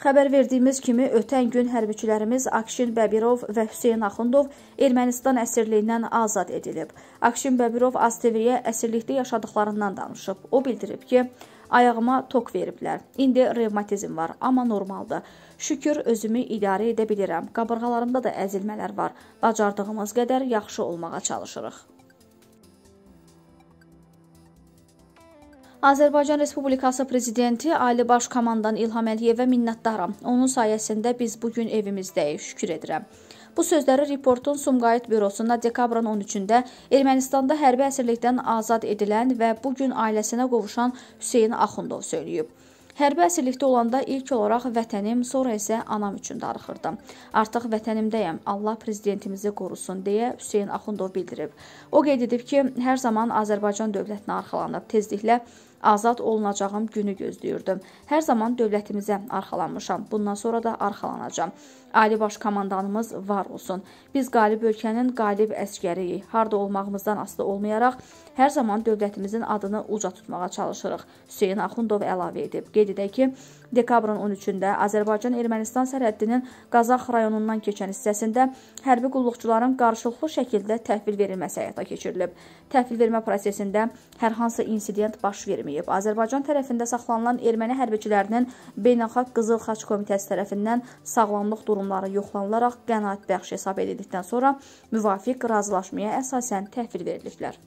Xəbər verdiyimiz kimi, ötən gün hərbiçilərimiz Akşin Bəbirov və Hüseyn Axundov Ermənistan əsirliyindən azad edilib. Akşin Bəbirov AZTV-yə əsirlikdə yaşadıqlarından danışıb. O bildirib ki, ayağıma tok veriblər. İndi revmatizm var, amma normaldır. Şükür özümü idarə edə bilirəm. Qabırğalarımda da əzilmələr var. Bacardığımız qədər yaxşı olmağa çalışırıq. Azərbaycan Respublikası prezidenti Ali Baş Komandan İlham Əliyevə minnətdaram. Onun sayəsində biz bu gün evimizdəyik. Şükür edirəm. Bu sözləri Reportun Sumqayıt bürosuna dekabrın 13-də Ermənistanda hərbi əsirlikdən azad edilən və bu gün ailəsinə qovuşan Hüseyn Axundov söyləyib. Hərbi əsirlikdə olanda ilk olaraq vətənim, sonra isə anam üçün darıxırdım. Artıq vətənimdəyəm. Allah prezidentimizi qorusun deyə Hüseyn Axundov bildirib. O qeyd edib ki, hər zaman Azərbaycan dövlətinə arxalanıb. Tezliklə azad olunacağım günü gözləyirdim. Hər zaman dövlətimizə arxalanmışam. Bundan sonra da arxalanacağam. Ali baş komandanımız var olsun. Biz qalib ölkənin qalib əskəriyik. Harda olmağımızdan asılı olmayaraq hər zaman dövlətimizin adını uca tutmağa çalışırıq. Hüseyn Axundov əlavə edib. Qeyd edək ki, dekabrın 13-də Azərbaycan-Ermənistan sərhəddinin Qazax rayonundan keçən hissəsində hərbi qulluqçuların qarşılıqlı şəkildə təhvil verilməsi həyata keçirilib. Təhvil vermə prosesində hər hansı insident baş verməyib etməyib. Azərbaycan tərəfində saxlanılan erməni hərbiçilərinin Beynəlxalq Qızıl Xaç Komitəsi tərəfindən sağlamlıq durumları yoxlanılaraq qənaətbəxş hesab edildikdən sonra müvafiq razılaşmaya əsasən təhvil veriliblər.